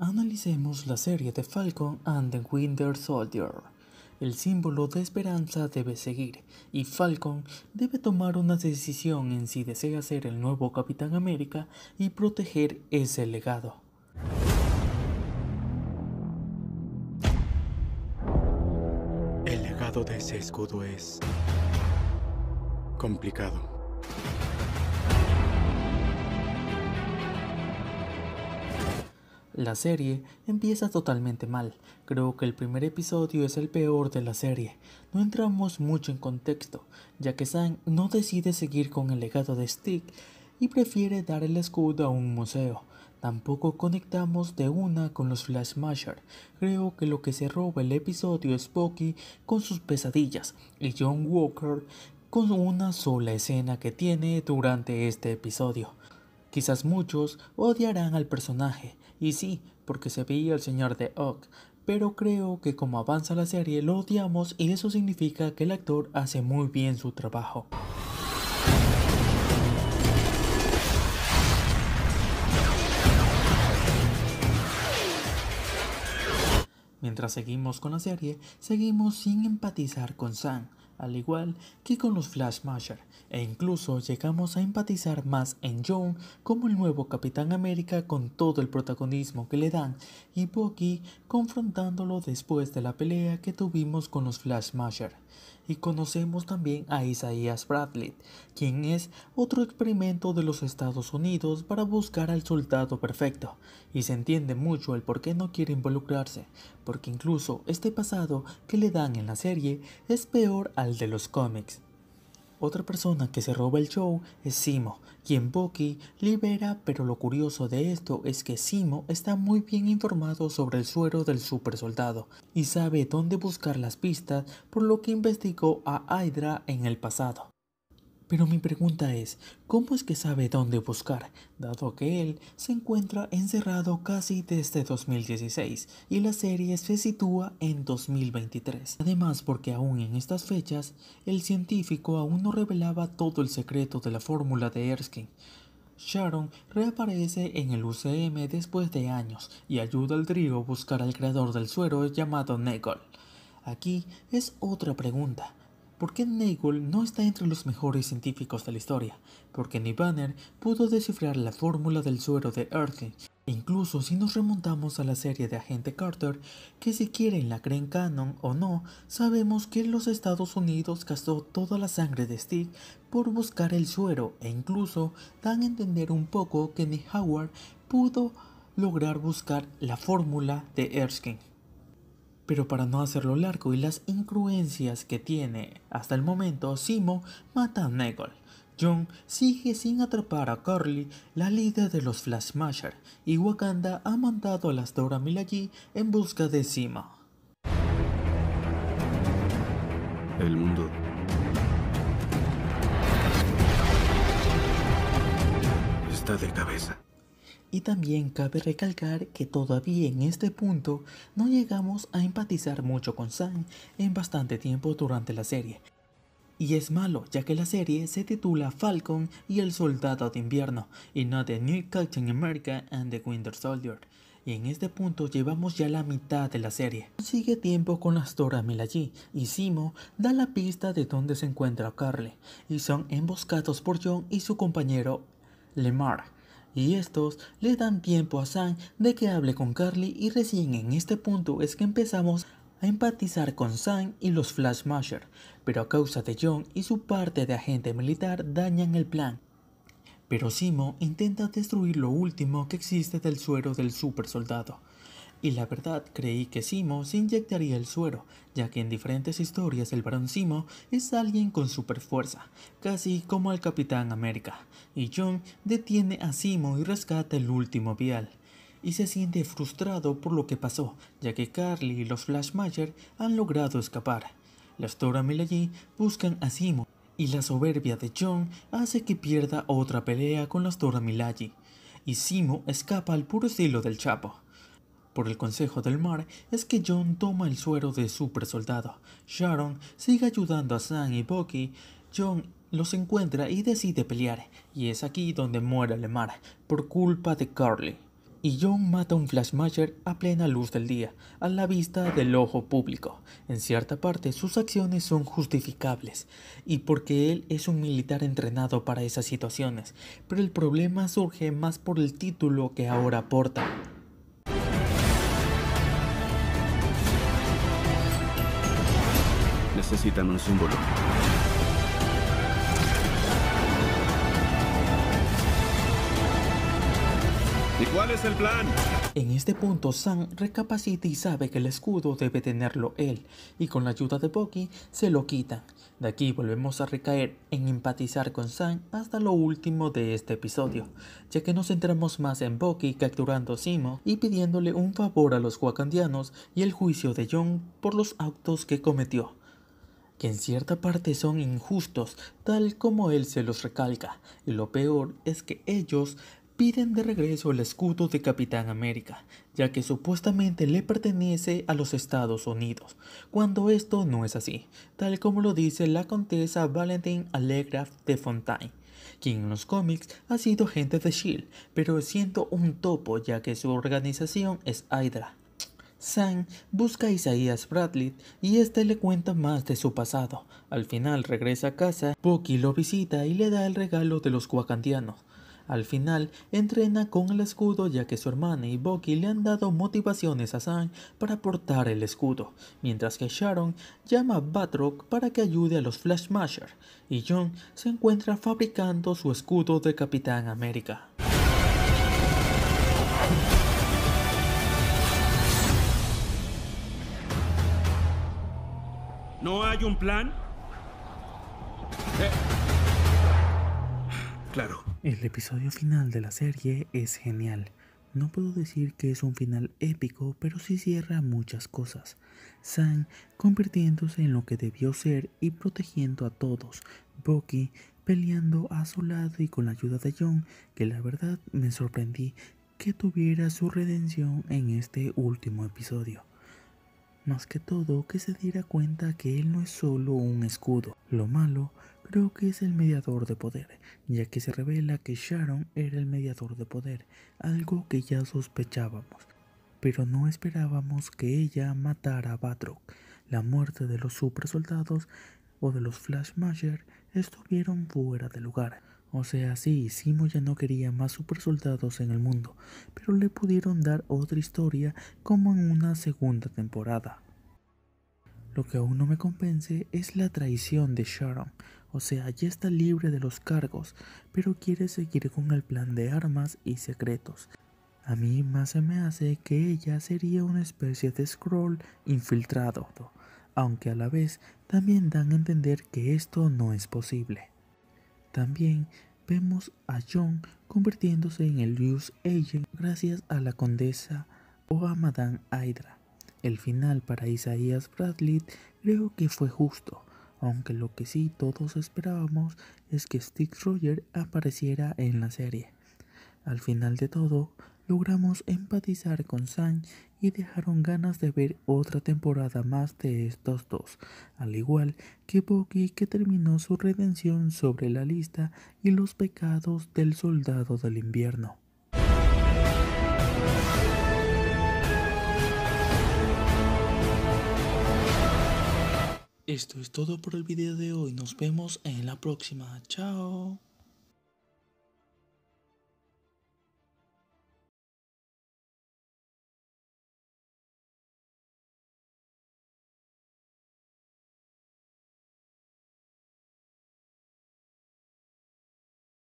Analicemos la serie de Falcon and the Winter Soldier. El símbolo de esperanza debe seguir y Falcon debe tomar una decisión en si desea ser el nuevo Capitán América y proteger ese legado. El legado de ese escudo es complicado. La serie empieza totalmente mal. Creo que el primer episodio es el peor de la serie. No entramos mucho en contexto, ya que Sam no decide seguir con el legado de Stick y prefiere dar el escudo a un museo. Tampoco conectamos de una con los Flashmasher. Creo que lo que se roba el episodio es Bucky con sus pesadillas y John Walker con una sola escena que tiene durante este episodio. Quizás muchos odiarán al personaje, y sí, porque se veía el señor de Ok, pero creo que como avanza la serie lo odiamos y eso significa que el actor hace muy bien su trabajo. Mientras seguimos con la serie, seguimos sin empatizar con Sam, al igual que con los Flashmasher e incluso llegamos a empatizar más en John como el nuevo Capitán América con todo el protagonismo que le dan y Bucky confrontándolo después de la pelea que tuvimos con los Flashmasher y conocemos también a Isaías Bradley, quien es otro experimento de los Estados Unidos para buscar al soldado perfecto, y se entiende mucho el por qué no quiere involucrarse, porque incluso este pasado que le dan en la serie es peor al de los cómics. Otra persona que se roba el show es Simo, quien Bucky libera, pero lo curioso de esto es que Simo está muy bien informado sobre el suero del super soldado y sabe dónde buscar las pistas por lo que investigó a Hydra en el pasado. Pero mi pregunta es, ¿cómo es que sabe dónde buscar, dado que él se encuentra encerrado casi desde 2016 y la serie se sitúa en 2023? Además, porque aún en estas fechas, el científico aún no revelaba todo el secreto de la fórmula de Erskine. Sharon reaparece en el UCM después de años y ayuda al trío a buscar al creador del suero llamado Negol. Aquí es otra pregunta. Porque Nagel no está entre los mejores científicos de la historia? Porque ni Banner pudo descifrar la fórmula del suero de Erskine, incluso si nos remontamos a la serie de Agente Carter, que si quieren la creen canon o no, sabemos que los Estados Unidos gastó toda la sangre de Stig por buscar el suero e incluso dan a entender un poco que ni Howard pudo lograr buscar la fórmula de Erskine. Pero para no hacerlo largo y las incruencias que tiene hasta el momento, Simo mata a Negol. John sigue sin atrapar a Carly, la líder de los Flashmasher. y Wakanda ha mandado a las Dora Milaje en busca de Simo. El mundo está de cabeza. Y también cabe recalcar que todavía en este punto no llegamos a empatizar mucho con Sam en bastante tiempo durante la serie. Y es malo, ya que la serie se titula Falcon y el Soldado de Invierno, y no The New Captain America and the Winter Soldier. Y en este punto llevamos ya la mitad de la serie. Sigue tiempo con Astora Melaji y Simo da la pista de dónde se encuentra Carly, y son emboscados por John y su compañero Lemar y estos le dan tiempo a Sam de que hable con Carly y recién en este punto es que empezamos a empatizar con Sam y los Flashmasher. pero a causa de John y su parte de agente militar dañan el plan. Pero Simo intenta destruir lo último que existe del suero del super soldado, y la verdad creí que Simo se inyectaría el suero, ya que en diferentes historias el varón Simo es alguien con super fuerza, casi como el Capitán América, y John detiene a Simo y rescata el último vial. Y se siente frustrado por lo que pasó, ya que Carly y los Flashmayer han logrado escapar. Las Tora Milagy buscan a Simo y la soberbia de John hace que pierda otra pelea con las Tora Y Simo escapa al puro estilo del Chapo por el Consejo del Mar es que John toma el suero de super soldado. Sharon sigue ayudando a Sam y Bucky. John los encuentra y decide pelear, y es aquí donde muere el mar por culpa de Carly. Y John mata a un Flashmasher a plena luz del día, a la vista del ojo público. En cierta parte sus acciones son justificables, y porque él es un militar entrenado para esas situaciones, pero el problema surge más por el título que ahora porta. necesitan un símbolo. ¿Y cuál es el plan? En este punto, Sam recapacita y sabe que el escudo debe tenerlo él, y con la ayuda de Bucky se lo quita. De aquí volvemos a recaer en empatizar con Sam hasta lo último de este episodio, ya que nos centramos más en Bucky capturando a Simo y pidiéndole un favor a los wakandianos y el juicio de John por los actos que cometió que en cierta parte son injustos, tal como él se los recalca, y lo peor es que ellos piden de regreso el escudo de Capitán América, ya que supuestamente le pertenece a los Estados Unidos, cuando esto no es así, tal como lo dice la contesa Valentine Allegra de Fontaine quien en los cómics ha sido gente de Shield, pero siento un topo ya que su organización es Hydra, Sam busca a Isaías Bradley y este le cuenta más de su pasado. Al final regresa a casa, Bucky lo visita y le da el regalo de los Wakandianos. Al final, entrena con el escudo ya que su hermana y Bucky le han dado motivaciones a Sam para portar el escudo, mientras que Sharon llama a Batroc para que ayude a los Flashmasher y John se encuentra fabricando su escudo de Capitán América. ¿No hay un plan? Eh. Claro. El episodio final de la serie es genial. No puedo decir que es un final épico, pero sí cierra muchas cosas. Sam convirtiéndose en lo que debió ser y protegiendo a todos. Bucky peleando a su lado y con la ayuda de John, que la verdad me sorprendí que tuviera su redención en este último episodio. Más que todo, que se diera cuenta que él no es solo un escudo. Lo malo creo que es el mediador de poder, ya que se revela que Sharon era el mediador de poder, algo que ya sospechábamos, pero no esperábamos que ella matara a Batroc. La muerte de los soldados o de los Flashmasher estuvieron fuera de lugar, o sea, sí, Simo ya no quería más supersoldados en el mundo, pero le pudieron dar otra historia como en una segunda temporada. Lo que aún no me convence es la traición de Sharon, o sea, ya está libre de los cargos, pero quiere seguir con el plan de armas y secretos. A mí más se me hace que ella sería una especie de scroll infiltrado, aunque a la vez también dan a entender que esto no es posible. También vemos a John convirtiéndose en el News Agent gracias a la condesa o a Madame Hydra. El final para Isaías Bradley creo que fue justo, aunque lo que sí todos esperábamos es que Stick Roger apareciera en la serie. Al final de todo, logramos empatizar con Sam y dejaron ganas de ver otra temporada más de estos dos, al igual que Bucky que terminó su redención sobre la lista y los pecados del soldado del invierno. Esto es todo por el video de hoy, nos vemos en la próxima, chao.